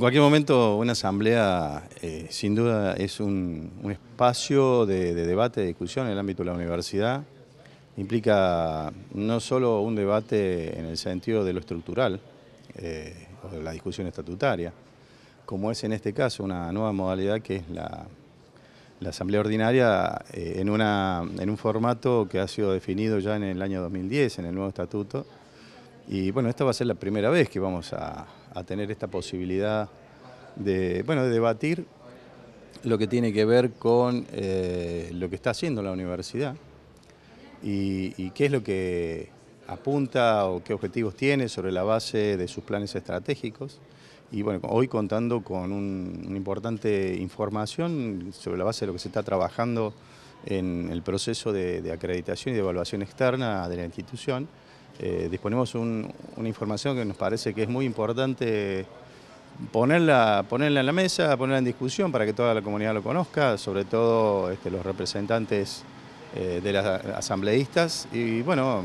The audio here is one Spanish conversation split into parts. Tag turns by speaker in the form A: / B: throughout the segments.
A: En cualquier momento, una asamblea eh, sin duda es un, espacio de, debate, de discusión en el ámbito de la universidad. Implica no solo un debate en el sentido de lo estructural, eh, o de la discusión estatutaria, como es en este caso una nueva modalidad que es la, asamblea ordinaria eh, una, en un formato que ha sido definido ya en el año 2010, en el nuevo estatuto, y bueno, esta va a ser la primera vez que vamos a, tener esta posibilidad de, debatir lo que tiene que ver con eh, lo que está haciendo la universidad y, qué es lo que apunta o qué objetivos tiene sobre la base de sus planes estratégicos. Y bueno, hoy contando con un, una importante información sobre la base de lo que se está trabajando en el proceso de acreditación y de evaluación externa de la institución, eh, disponemos un, una información que nos parece que es muy importante ponerla, ponerla en la mesa, ponerla en discusión para que toda la comunidad lo conozca, sobre todo este, los representantes eh, de las asambleístas. Y bueno,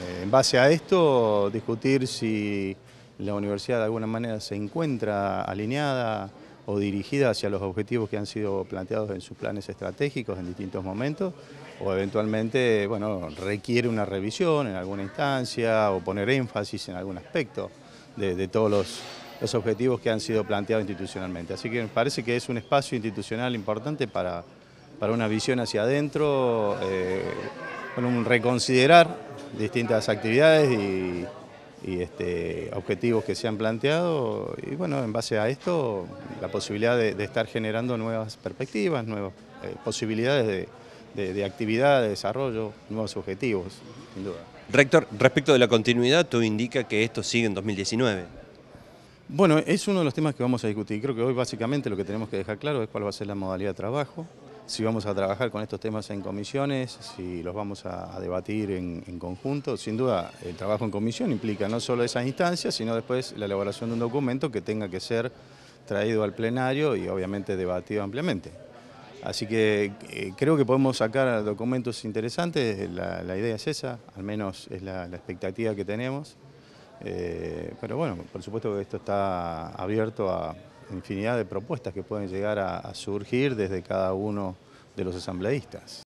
A: eh, en base a esto, discutir si la universidad de alguna manera se encuentra alineada o dirigida hacia los objetivos que han sido planteados en sus planes estratégicos en distintos momentos, o eventualmente bueno, requiere una revisión en alguna instancia o poner énfasis en algún aspecto de, todos los, objetivos que han sido planteados institucionalmente. Así que me parece que es un espacio institucional importante para, para una visión hacia adentro, eh, con un reconsiderar distintas actividades y este, objetivos que se han planteado y bueno, en base a esto la posibilidad de, estar generando nuevas perspectivas, nuevas eh, posibilidades de, actividad, de desarrollo, nuevos objetivos, sin duda. Rector, respecto de la continuidad, tú indica que esto sigue en 2019. Bueno, es uno de los temas que vamos a discutir. Creo que hoy básicamente lo que tenemos que dejar claro es cuál va a ser la modalidad de trabajo, si vamos a trabajar con estos temas en comisiones, si los vamos a, debatir en, conjunto. Sin duda, el trabajo en comisión implica no solo esas instancias, sino después la elaboración de un documento que tenga que ser traído al plenario y obviamente debatido ampliamente. Así que eh, creo que podemos sacar documentos interesantes, la, idea es esa, al menos es la, expectativa que tenemos. Eh, pero bueno, por supuesto que esto está abierto a infinidad de propuestas que pueden llegar a surgir desde cada uno de los asambleístas.